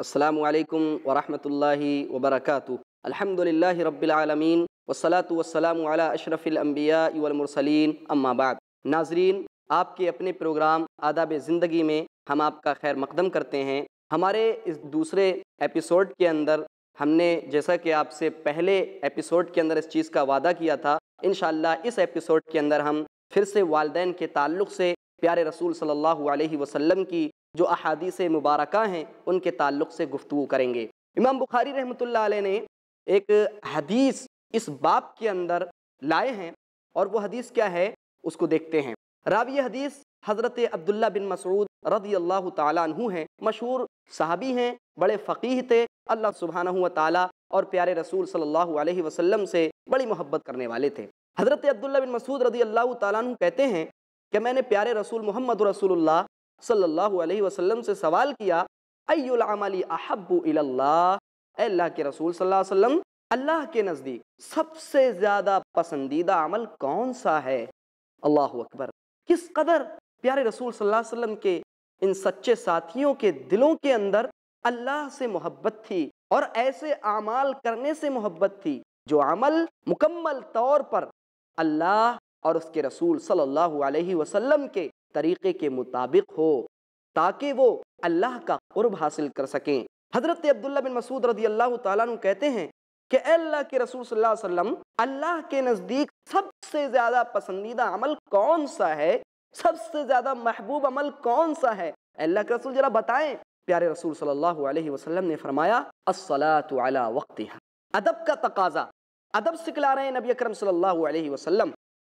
असलकम वरहमल वबरक अलहमदिल्ला रबालमीन वसलात वसलाम अशरफ़िलम्बियामरसलिन अम्माबाद नाजरीन आपके अपने प्रोग्राम आदाब ज़िंदगी में हम आपका खैर मकदम करते हैं हमारे इस दूसरे एपिसोड के अंदर हमने जैसा कि आपसे पहले एपिसोड के अंदर इस चीज़ का वादा किया था इन इस एपिसोड के अंदर हम फिर से वालदेन के ताल्लुक़ से प्यारे रसूल सल्लल्लाहु अलैहि वसल्लम की जो अहादीस मुबारक हैं उनके ताल्लुक से गुफ्तु करेंगे इमाम बुखारी रहमत ने एक हदीस इस बाप के अंदर लाए हैं और वह हदीस क्या है उसको देखते हैं रावी हदीस हज़रत अब्दुल्ला बिन मसरूद रदी अल्लाह तु हैं मशहूर साहबी हैं बड़े फ़कीह थे अल्लाह सुबहाना हुआ और प्यारे रसूल सल्लल्लाहु अलैहि वसल्लम से बड़ी मोहब्बत करने वाले थे हज़रत अब्दुल्ला बिन मसूद रदी अल्लाह तु कहते हैं कि मैंने प्यारे रसूल मोहम्मद रसूल सल्लल्लाहु अलैहि वसल्लम से सवाल किया अयमली अहबू अल्लाह के रसूल सल्लल्लाहु अलैहि वसल्लम अल्लाह के नज़दीक सबसे ज़्यादा पसंदीदा अमल कौन सा है अल्लाह अकबर किस कदर प्यारे रसूल सल्लल्लाहु अलैहि वसल्लम के इन सच्चे साथियों के दिलों के अंदर अल्लाह से मोहब्बत थी और ऐसे अमाल करने से मोहब्बत थी जो अमल मुकम्मल तौर पर अल्लाह और उसके रसूल सल्लल्लाहु अलैहि वसल्लम के तरीक़े के मुताबिक हो ताकि वो अल्लाह का कुर्ब हासिल कर सकें हज़रत अब्दुल्ला बिन मसूद रदी अल्लाह तु कहते हैं कि अल्लाह के रसूल सल्लल्लाहु अलैहि वसल्लम अल्लाह के नज़दीक सबसे ज़्यादा पसंदीदा अमल कौन सा है सबसे ज़्यादा महबूब अमल कौन सा है अल्लाह के रसूल ज़रा बताएं प्यारे रसूल सल्लल्लाहु अलैहि वसल्लम ने फरमाया अस्सलातु अला वक्तिहा अदब का तकाजा अदब सिखला रहे हैं नबी अकरम सल्लल्लाहु अलैहि वसल्लम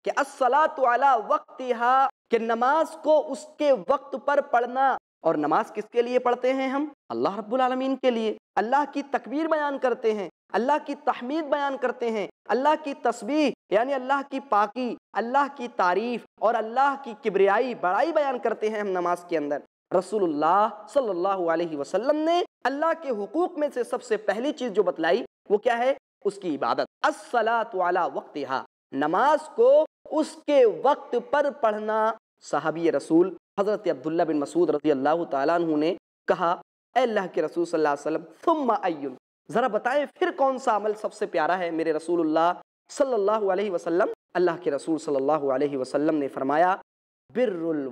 कि अस्सलातु अला वक्तिहा कि नमाज को उसके वक्त पर पढ़ना और नमाज किसके लिए पढ़ते हैं हम अल्लाह रब्बुल रबालमीन के लिए अल्लाह की तकबीर बयान करते हैं अल्लाह की तहमीद बयान करते हैं अल्लाह की तस्वीर यानी अल्लाह की पाकी अल्लाह की तारीफ और अल्लाह की किबरियाई बड़ाई बयान करते हैं हम नमाज के अंदर रसूलुल्लाह सल्लल्लाहु अलैहि वसल्लम ने अल्लाह के हुकूक में से सबसे पहली चीज़ जो बतलाई वो क्या है उसकी इबादत असला वक्त नमाज को उसके वक्त पर पढ़ना सहाबी रसूल हज़रत अब्दुल्ला बिन मसूद रजी अल्लाह तु ने कहा अल्लाह के रसूल सल्लम अलैहि अयुन ज़रा बताएं फिर कौन सा अमल सबसे प्यारा है मेरे रसूल सल्लल्लाहु अलैहि वसल्लम अल्लाह के रसूल सल्लल्लाहु अलैहि वसल्लम ने फरमाया बिरुल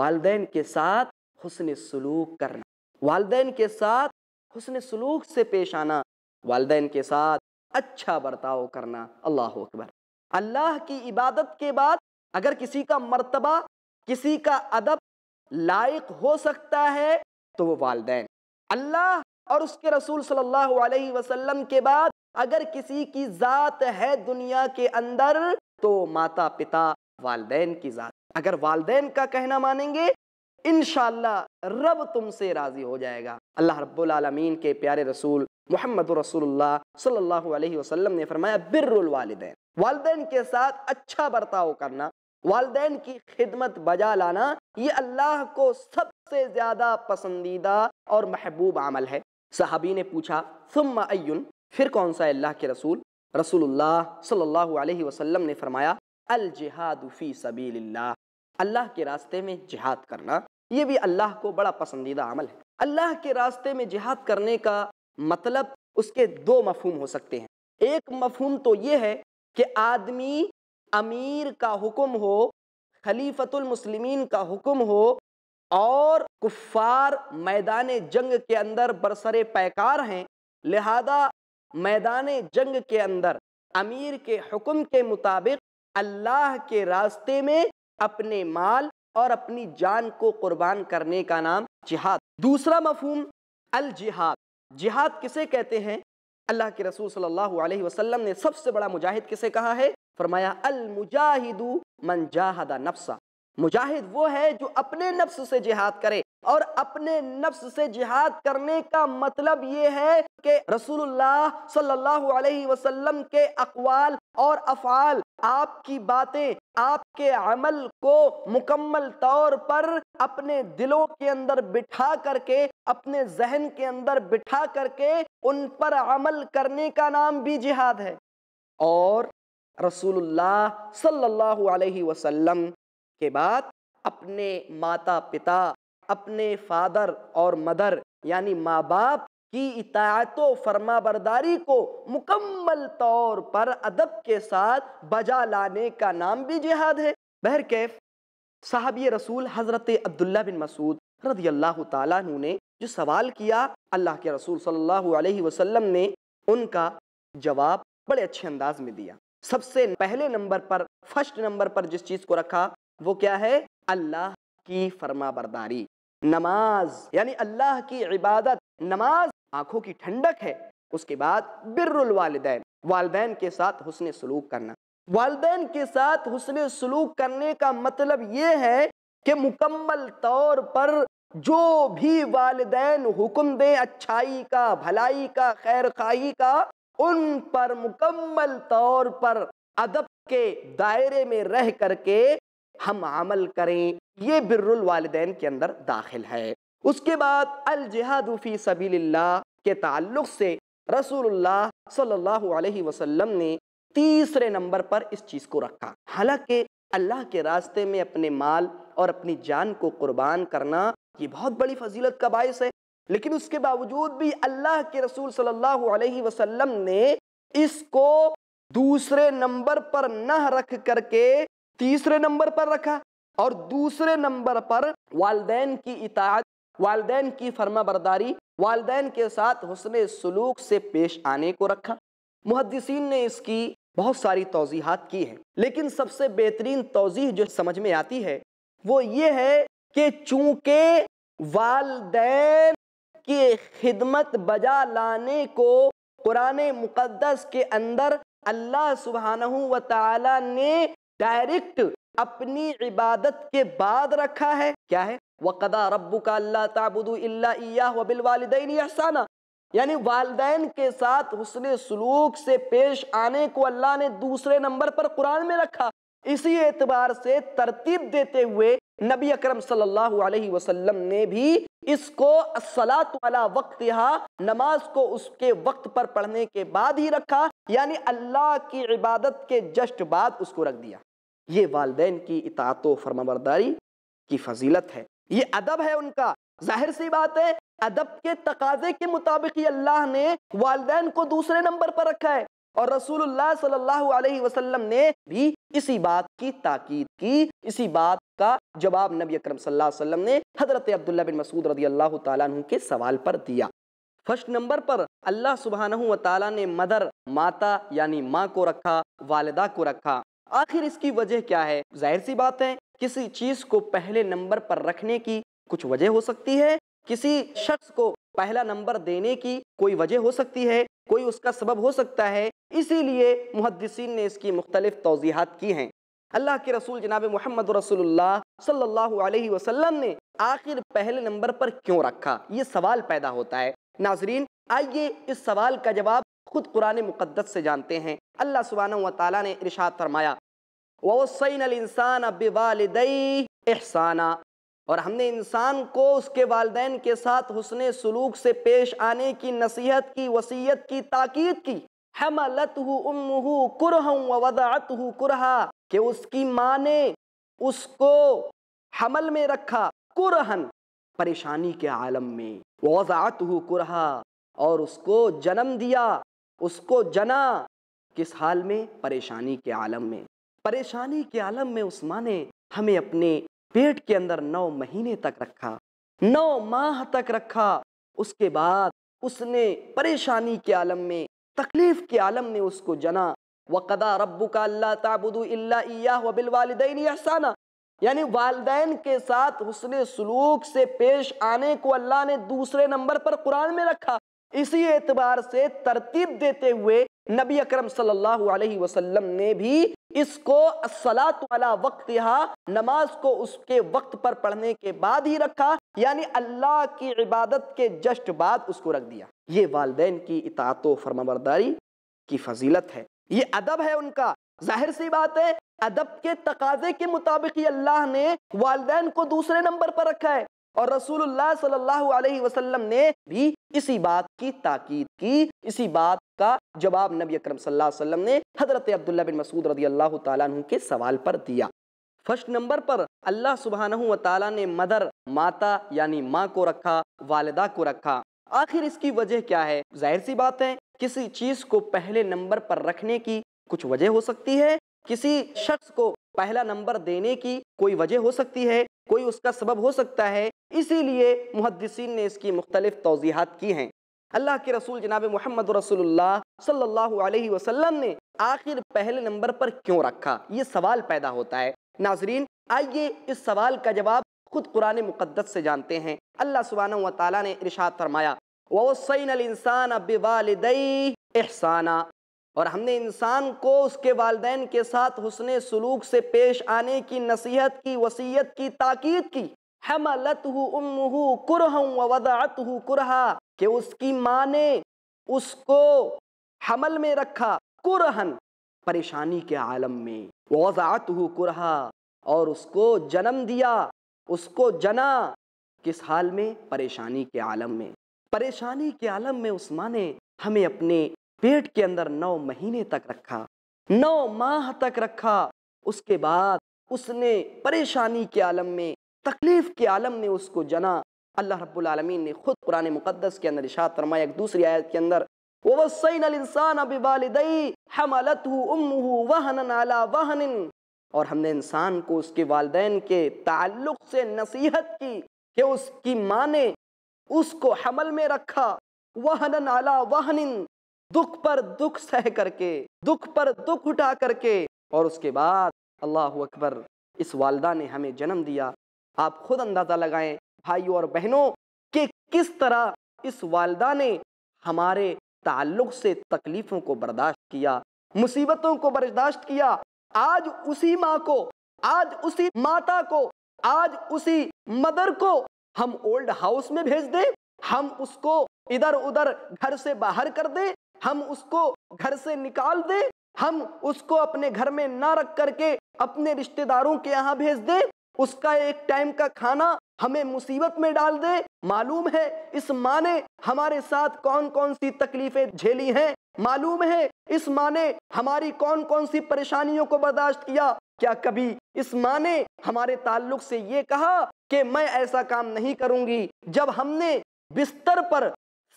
वालदेन के साथ हुसन सलूक करना वालदेन के साथ हुसन सलूक से पेश आना वालदेन के साथ अच्छा बर्ताव करना अल्लाह अकबर अल्लाह की इबादत के बाद अगर किसी का मर्तबा किसी का अदब लायक हो सकता है तो वो वालदे अल्लाह और उसके रसूल सल्लल्लाहु अलैहि वसल्लम के बाद अगर किसी की ज़ात है दुनिया के अंदर तो माता पिता वालदेन की ज़ात अगर वालदेन का कहना मानेंगे इन रब तुमसे राज़ी हो जाएगा अल्लाह रब्बुल आलमीन के प्यारे रसूल मोहम्मद रसूलुल्लाह सल्लल्लाहु अलैहि वसल्लम ने फरमाया बिरुल वालदेन वालदेन के साथ अच्छा बर्ताव करना वालदेन की खिदमत बजा लाना ये अल्लाह को सबसे ज़्यादा पसंदीदा और महबूब अमल है सहाबी ने पूछा सुम अयुन फिर कौन सा अल्लाह के रसूल रसूलुल्लाह सल्लल्लाहु अलैहि वसल्लम ने फरमाया अल सबी सबील्ला अल्लाह के रास्ते में जिहाद करना ये भी अल्लाह को बड़ा पसंदीदा अमल है अल्लाह के रास्ते में जिहाद करने का मतलब उसके दो मफहम हो सकते हैं एक मफहम तो ये है कि आदमी अमीर का हुक्म हो खलीफतुलमसलिमिन का हुक्म हो और कुफार मैदान जंग के अंदर बरसरे पैकार हैं लिहाजा मैदान जंग के अंदर अमीर के हुक्म के मुताबिक अल्लाह के रास्ते में अपने माल और अपनी जान को कुर्बान करने का नाम जिहाद दूसरा मफहम अल जिहाद जिहाद किसे कहते हैं अल्लाह के रसूल सल्लल्लाहु अलैहि वसल्लम ने सबसे बड़ा मुजाहिद किसे कहा है फरमाया अल मुजाहिदु मन जाहदा नफ्सा मुजाहिद वो है जो अपने नफ्स से जिहाद करे और अपने नफ्स से जिहाद करने का मतलब ये है कि रसूलुल्लाह सल्लल्लाहु अलैहि वसल्लम के अकवाल और अफ़ाल आपकी बातें आपके अमल को मुकम्मल तौर पर अपने दिलों के अंदर बिठा करके अपने जहन के अंदर बिठा करके उन पर अमल करने का नाम भी जिहाद है और रसूलुल्लाह सल्लल्लाहु अलैहि वसल्लम के बाद अपने माता पिता अपने फादर और मदर यानी माँ बाप की इतायत फर्मा बरदारी को मुकम्मल तौर पर अदब के साथ बजा लाने का नाम भी जिहाद है कैफ साहबी रसूल हज़रत अब्दुल्ला बिन मसूद रदी अल्लाह तु ने जो सवाल किया अल्लाह के रसूल सल्लल्लाहु ने उनका जवाब बड़े अच्छे अंदाज में दिया सबसे पहले नंबर पर फर्स्ट नंबर पर जिस चीज़ को रखा वो क्या है अल्लाह की फर्मा बरदारी नमाज यानी अल्लाह की इबादत नमाज आंखों की ठंडक है उसके बाद बिर्रुल वालदेन वालदेन के साथ हुसन सलूक करना वालदेन के साथ हुसन सलूक करने का मतलब ये है कि मुकम्मल तौर पर जो भी वालदेन हुक्म दें अच्छाई का भलाई का खैर खाही का उन पर मुकम्मल तौर पर अदब के दायरे में रह करके हम अमल करें ये बिर्रुल वालदेन के अंदर दाखिल है उसके बाद अल जिहादूफ़ी सबील्ला के ताल्लुक से रसूलुल्लाह सल्लल्लाहु अलैहि वसल्लम ने तीसरे नंबर पर इस चीज़ को रखा हालांकि अल्लाह के रास्ते में अपने माल और अपनी जान को कुर्बान करना ये बहुत बड़ी फजीलत का बायस है लेकिन उसके बावजूद भी अल्लाह के रसूल सल्लल्लाहु अलैहि वसल्लम ने इसको दूसरे नंबर पर न रख करके तीसरे नंबर पर रखा और दूसरे नंबर पर वालदेन की इताद वालदेन की फर्मा बरदारी वालदेन के साथ हसन सलूक से पेश आने को रखा मुहदसिन ने इसकी बहुत सारी तोजीहत की हैं लेकिन सबसे बेहतरीन तोजीह जो समझ में आती है वो ये है कि चूंकि वालदेन की खिदमत बजा लाने को कुरान मुकदस के अंदर अल्लाह सुबहान व ताला ने डायरेक्ट अपनी इबादत के बाद रखा है क्या है वक़दा रब्बू का अल्लाह ताबुदू अल्ला वबिल यानी वालदेन के साथ हुसन सलूक से पेश आने को अल्लाह ने दूसरे नंबर पर कुरान में रखा इसी एतबार से तरतीब देते हुए नबी अकरम सल्लल्लाहु अलैहि वसल्लम ने भी इसको सलात वाला वक्त यहाँ नमाज को उसके वक्त पर पढ़ने के बाद ही रखा यानी अल्लाह की इबादत के जस्ट बाद उसको रख दिया ये वालदेन की इतातो फरमाबरदारी की फजीलत है ये अदब है उनका जाहिर सी बात है अदब के तकाजे के मुताबिक ही अल्लाह ने वालदेन को दूसरे नंबर पर रखा है और रसूलुल्लाह सल्लल्लाहु अलैहि वसल्लम ने भी इसी बात की ताकीद की इसी बात का जवाब नबी अकरम सल्लल्लाहु अलैहि वसल्लम ने हजरत अब्दुल्ला बिन मसूद रदी अल्लाह तु के सवाल पर दिया फर्स्ट नंबर पर अल्लाह सुबहान व ने मदर माता यानी माँ को रखा वालदा को रखा आखिर इसकी वजह क्या है जाहिर सी बात है किसी चीज को पहले नंबर पर रखने की कुछ वजह हो सकती है किसी शख्स को पहला नंबर देने की कोई वजह हो सकती है कोई उसका सबब हो सकता है इसीलिए मुहदसिन ने इसकी मुख्तलिफ तोजीहत की हैं अल्लाह के रसूल जनाब मोहम्मद रसोल्ला वसल्लम ने आखिर पहले नंबर पर क्यों रखा ये सवाल पैदा होता है नाजरीन आइए इस सवाल का जवाब खुद कुरान मुकद्दस से जानते हैं अल्लाह सुबहाना ने इरशाद फरमाया वसैन इंसान अब वालदई एहसाना और हमने इंसान को उसके वालदेन के साथ हुसन सलूक से पेश आने की नसीहत की वसीयत की ताकीद की हमलत लत कुरह वदात कुरहा कि उसकी माँ ने उसको हमल में रखा कुरहन परेशानी के आलम में वजात कुरहा और उसको जन्म दिया उसको जना किस हाल में परेशानी के आलम में परेशानी के आलम में उस माँ ने हमें अपने पेट के अंदर नौ महीने तक रखा नौ माह तक रखा उसके बाद उसने परेशानी के आलम में तकलीफ के आलम में उसको जना वक़दा रब्बू का अल्लाह ताबुदुल्ला वबिलवालदेन यानी वालदेन के साथ उसने सलूक से पेश आने को अल्लाह ने दूसरे नंबर पर कुरान में रखा इसी एतबार से तरतीब देते हुए नबी अकरम सल्लल्लाहु अलैहि वसल्लम ने भी इसको असलात वाला वक्त यहाँ नमाज को उसके वक्त पर पढ़ने के बाद ही रखा यानी अल्लाह की इबादत के जस्ट बाद उसको रख दिया ये वालदेन की इतात फरमाबरदारी की फजीलत है ये अदब है उनका जाहिर सी बात है अदब के तकाजे के मुताबिक ही अल्लाह ने वालदेन को दूसरे नंबर पर रखा है और रसूलुल्लाह सल्लल्लाहु अलैहि वसल्लम ने भी इसी बात की ताकीद की इसी बात का जवाब नबी अकरम सल्लल्लाहु अलैहि वसल्लम ने हजरत अब्दुल्ला बिन मसूद रदी अल्लाह तु के सवाल पर दिया फर्स्ट नंबर पर अल्लाह सुबहान व ताला ने मदर माता यानी माँ को रखा वालदा को रखा आखिर इसकी वजह क्या है जाहिर सी बात है किसी चीज़ को पहले नंबर पर रखने की कुछ वजह हो सकती है किसी शख्स को पहला नंबर देने की कोई वजह हो सकती है कोई उसका सबब हो सकता है इसीलिए मुहदसिन ने इसकी मुख्तलिफ तोजीहत की हैं अल्लाह के रसूल जनाब मोहम्मद रसोल्ला सल्लल्लाहु अलैहि वसल्लम ने आखिर पहले नंबर पर क्यों रखा ये सवाल पैदा होता है नाजरीन आइए इस सवाल का जवाब खुद कुरान मुक़दस से जानते हैं अल्लाह सुबहाना व ने इरशाद फरमाया वसन इंसान अब वालदई एहसाना और हमने इंसान को उसके वालदेन के साथ हुसन सलूक से पेश आने की नसीहत की वसीयत की ताकीद की हमलत कुरहा कि उसकी माँ ने उसको हमल में रखा कुरहन परेशानी के आलम में वजात कुरहा और उसको जन्म दिया उसको जना किस हाल में परेशानी के आलम में परेशानी के आलम में उस माँ ने हमें अपने पेट के अंदर नौ महीने तक रखा नौ माह तक रखा उसके बाद उसने परेशानी के आलम में तकलीफ के आलम में उसको जना अल्लाह रब्बुल आलमीन ने खुद कुरान मुकद्दस के अंदर इशात फरमाया एक दूसरी आयत के अंदर इंसान हमलत वहनन आला वहनिन और हमने इंसान को उसके वालदेन के ताल्लुक से नसीहत की कि उसकी माँ ने उसको हमल में रखा वहनन आला वाहन दुख पर दुख सह करके दुख पर दुख उठा करके और उसके बाद अल्लाह अकबर इस वालदा ने हमें जन्म दिया आप खुद अंदाज़ा लगाएं भाइयों और बहनों कि किस तरह इस वालदा ने हमारे ताल्लुक से तकलीफ़ों को बर्दाश्त किया मुसीबतों को बर्दाश्त किया आज उसी माँ को आज उसी माता को आज उसी मदर को हम ओल्ड हाउस में भेज दें हम उसको इधर उधर घर से बाहर कर दें हम उसको घर से निकाल दें हम उसको अपने घर में ना रख करके अपने रिश्तेदारों के यहाँ भेज दें उसका एक टाइम का खाना हमें मुसीबत में डाल दे मालूम है इस माँ ने हमारे साथ कौन कौन सी तकलीफें झेली हैं मालूम है इस माँ ने हमारी कौन कौन सी परेशानियों को बर्दाश्त किया क्या कभी इस माँ ने हमारे ताल्लुक से ये कहा कि मैं ऐसा काम नहीं करूंगी जब हमने बिस्तर पर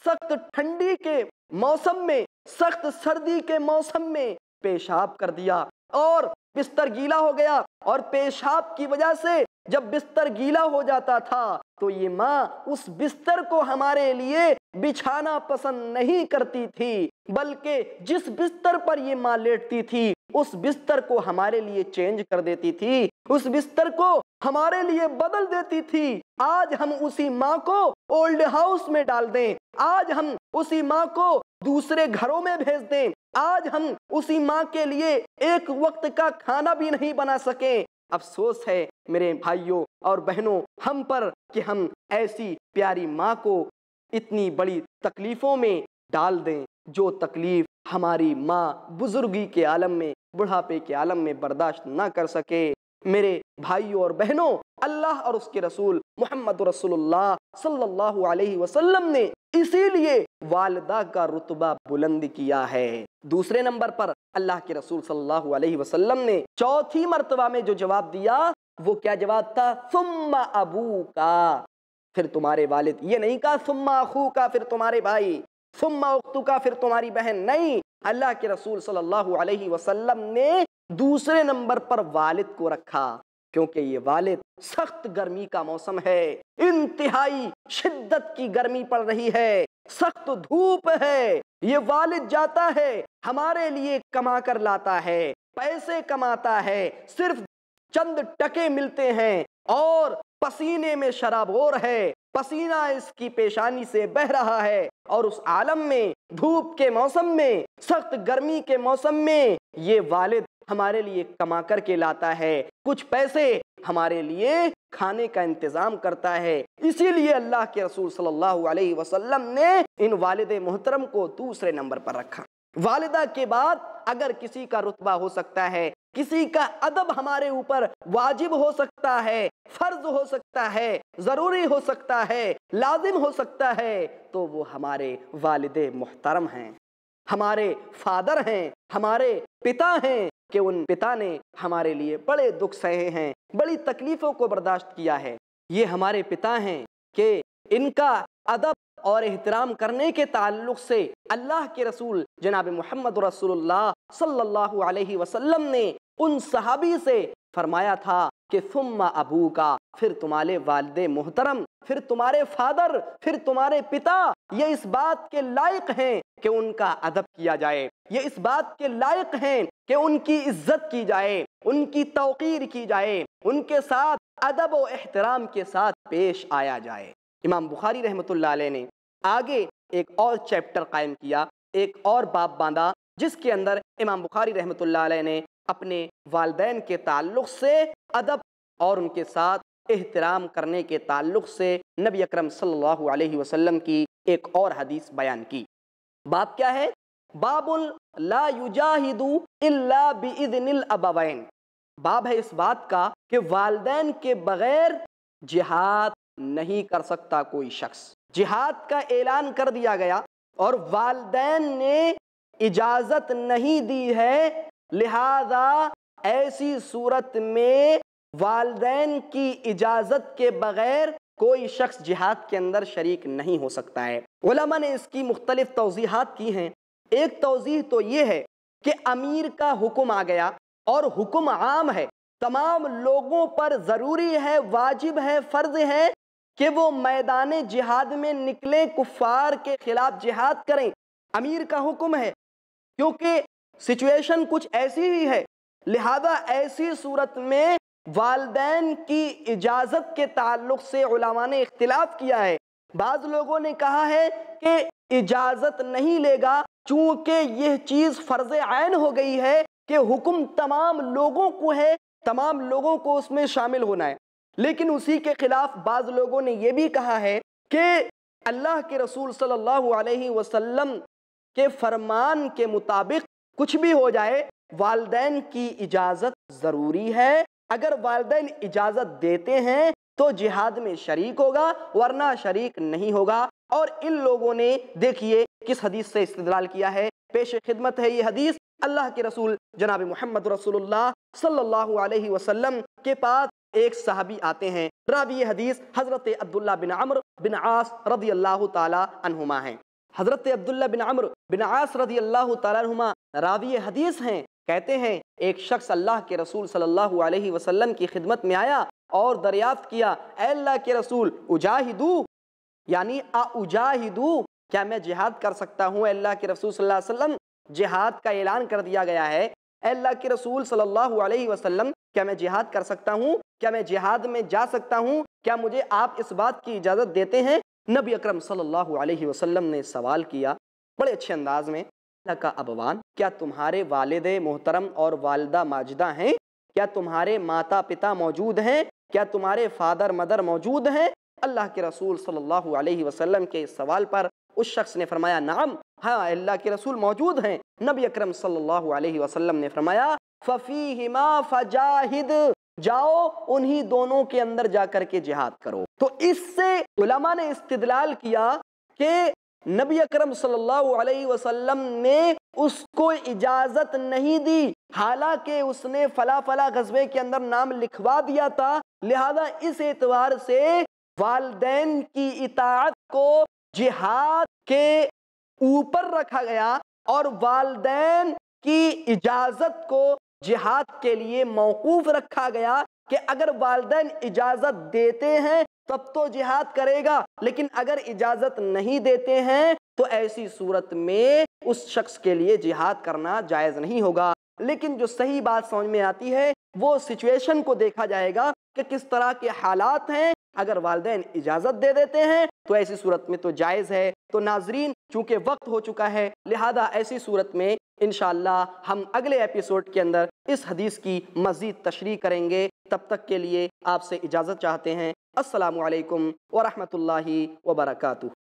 सख्त ठंडी के मौसम में सख्त सर्दी के मौसम में पेशाब कर दिया और बिस्तर गीला हो गया और पेशाब की वजह से जब बिस्तर गीला हो जाता था तो ये माँ उस बिस्तर को हमारे लिए बिछाना पसंद नहीं करती थी बल्कि जिस बिस्तर पर ये माँ लेटती थी उस बिस्तर को हमारे लिए चेंज कर देती थी उस बिस्तर को हमारे लिए बदल देती थी आज हम उसी माँ को ओल्ड हाउस में डाल दें आज हम उसी माँ को दूसरे घरों में भेज दें आज हम उसी माँ के लिए एक वक्त का खाना भी नहीं बना सके अफसोस है मेरे भाइयों और बहनों हम पर कि हम ऐसी प्यारी माँ को इतनी बड़ी तकलीफ़ों में डाल दें जो तकलीफ़ हमारी माँ बुज़ुर्गी के आलम में बुढ़ापे के आलम में बर्दाश्त ना कर सके मेरे भाइयों और बहनों अल्लाह और उसके रसूल मोहम्मद रसूलुल्लाह सल्लल्लाहु अलैहि वसल्लम ने इसीलिए वालदा का रुतबा बुलंद किया है दूसरे नंबर पर अल्लाह के रसूल सल्लल्लाहु अलैहि वसल्लम ने चौथी मरतबा में जो जवाब दिया वो क्या जवाब था सुम्मा अबू का फिर तुम्हारे वालिद ये नहीं कहा सुम्मा अखू का फिर तुम्हारे भाई सुम्मा उख्तू का फिर तुम्हारी बहन नहीं अल्लाह के रसूल सल्लल्लाहु अलैहि वसल्लम ने दूसरे नंबर पर वालिद को रखा क्योंकि ये वालिद सख्त गर्मी का मौसम है इंतहाई शिद्दत की गर्मी पड़ रही है सख्त धूप है ये वालिद जाता है हमारे लिए कमा कर लाता है पैसे कमाता है सिर्फ चंद टके मिलते हैं और पसीने में शराबोर है पसीना इसकी पेशानी से बह रहा है और उस आलम में धूप के मौसम में सख्त गर्मी के मौसम में ये वालिद हमारे लिए कमा करके लाता है कुछ पैसे हमारे लिए खाने का इंतज़ाम करता है इसीलिए अल्लाह के रसूल सल्लल्लाहु अलैहि वसल्लम ने इन वालद मोहतरम को दूसरे नंबर पर रखा वालदा के बाद अगर किसी का रुतबा हो सकता है किसी का अदब हमारे ऊपर वाजिब हो सकता है फर्ज हो सकता है ज़रूरी हो सकता है लाजिम हो सकता है तो वो हमारे वालद मोहतरम हैं हमारे फादर हैं हमारे पिता हैं कि उन पिता ने हमारे लिए बड़े दुख सहे हैं बड़ी तकलीफ़ों को बर्दाश्त किया है ये हमारे पिता हैं कि इनका अदब और एहतराम करने के ताल्लुक से अल्लाह के रसूल जनाब मोहम्मद रसूलुल्लाह सल्लल्लाहु अलैहि वसल्लम ने उन सहाबी से फरमाया था कि सुम्मा अबू का फिर तुम्हारे वालदे मोहतरम फिर तुम्हारे फादर फिर तुम्हारे पिता ये इस बात के लायक हैं कि उनका अदब किया जाए ये इस बात के लायक हैं कि उनकी इज्जत की जाए उनकी तोकीर की जाए उनके साथ अदब और एहतराम के साथ पेश आया जाए इमाम बुखारी रहमत ने आगे एक और चैप्टर कायम किया एक और बाप बांधा जिसके अंदर इमाम बुखारी रहमत ने अपने वालदेन के ताल्लुक से अदब और उनके साथ एहतराम करने के ताल्लुक से नबी अकरम सल्लल्लाहु अलैहि वसल्लम की एक और हदीस बयान की बाप क्या है बाबुल ला युजाहिदू इल्ला बिइज़्निल अबवैन बाब है इस बात का कि वालदेन के बगैर जिहाद नहीं कर सकता कोई शख्स जिहाद का ऐलान कर दिया गया और वालदेन ने इजाज़त नहीं दी है लिहाजा ऐसी सूरत में वालदेन की इजाज़त के बगैर कोई शख्स जिहाद के अंदर शरीक नहीं हो सकता है उलमा ने इसकी मुख्तलिफ तोजीहत की हैं एक तोजीह तो ये है कि अमीर का हुक्म आ गया और हुक्म आम है तमाम लोगों पर ज़रूरी है वाजिब है फ़र्ज है कि वो मैदान जिहाद में निकलें कुफार के ख़िलाफ़ जिहाद करें अमीर का हुक्म है क्योंकि सिचुएशन कुछ ऐसी ही है लिहाजा ऐसी सूरत में वालदेन की इजाज़त के ताल्लुक से उलामा ने इख्तिलाफ किया है बाज़ लोगों ने कहा है कि इजाज़त नहीं लेगा चूँकि यह चीज़ फ़र्ज़ आयन हो गई है कि हुक्म तमाम लोगों को है तमाम लोगों को उसमें शामिल होना है लेकिन उसी के ख़िलाफ़ बाज़ लोगों ने यह भी कहा है कि अल्लाह के रसूल सल्लल्लाहु अलैहि वसल्लम के फरमान के मुताबिक कुछ भी हो जाए वालदेन की इजाज़त ज़रूरी है अगर वालदेन इजाज़त देते हैं तो जिहाद में शरीक होगा वरना शरीक नहीं होगा और इन लोगों ने देखिए किस हदीस से इस्तेलाल किया है पेश खिदमत है ये हदीस अल्लाह के रसूल जनाब मोहम्मद रसूलुल्लाह सल्लल्लाहु अलैहि वसल्लम के पास एक सहाबी आते हैं रावी हदीस हज़रत अब्दुल्ला बिन अमर बिन आस रदी अल्लाह तुमा हैं हज़रत अब्दुल्ला बिन अमर बिन आस रदी अल्लाह तुमा रावी हदीस हैं कहते हैं एक शख्स अल्लाह के रसूल सल्लल्लाहु अलैहि वसल्लम की खिदमत में आया और दरियाफ्त किया अल्लाह के रसूल उजाहिदू यानी आ उजाहिदू क्या मैं जिहाद कर सकता हूँ अल्लाह के रसूल सल्लल्लाहु अलैहि वसल्लम जिहाद का ऐलान कर दिया गया है अल्लाह के रसूल सल्लल्लाहु अलैहि वसल्लम क्या मैं जिहाद कर सकता हूँ क्या मैं जिहाद में जा सकता हूँ क्या मुझे आप इस बात की इजाज़त देते हैं नबी अकरम सल्लल्लाहु अलैहि वसल्लम ने सवाल किया बड़े अच्छे अंदाज में अल्लाह का अबवान क्या तुम्हारे वालद मोहतरम और वालदा माजदा हैं क्या तुम्हारे माता पिता मौजूद हैं क्या तुम्हारे फादर मदर मौजूद हैं अल्लाह के रसूल सल्लल्लाहु अलैहि वसल्लम के इस सवाल पर उस शख्स ने फरमाया नाम हाँ अल्लाह के रसूल मौजूद हैं नबी अकरम सल्लल्लाहु अलैहि वसल्लम ने फरमाया फ़फ़ी हिमा फ़जाहिद जाओ उन्हीं दोनों के अंदर जाकर के जिहाद करो तो इससे उलमा ने इस्तलाल किया कि नबी अकरम सल्लल्लाहु अलैहि वसल्लम ने उसको इजाजत नहीं दी हालांकि उसने फला फला कस्बे के अंदर नाम लिखवा दिया था लिहाजा इस एतवार से वालदेन की इतात को जिहाद के ऊपर रखा गया और वालदेन की इजाजत को जिहाद के लिए मौकूफ रखा गया कि अगर वालदेन इजाज़त देते हैं तब तो जिहाद करेगा लेकिन अगर इजाज़त नहीं देते हैं तो ऐसी सूरत में उस शख्स के लिए जिहाद करना जायज़ नहीं होगा लेकिन जो सही बात समझ में आती है वो सिचुएशन को देखा जाएगा कि किस तरह के हालात हैं अगर वालदे इजाज़त दे देते हैं तो ऐसी सूरत में तो जायज़ है तो नाजरीन चूंकि वक्त हो चुका है लिहाजा ऐसी सूरत में इन हम अगले एपिसोड के अंदर इस हदीस की मज़ीद तशरी करेंगे तब तक के लिए आपसे इजाज़त चाहते हैं असलकम वरहमल वर्का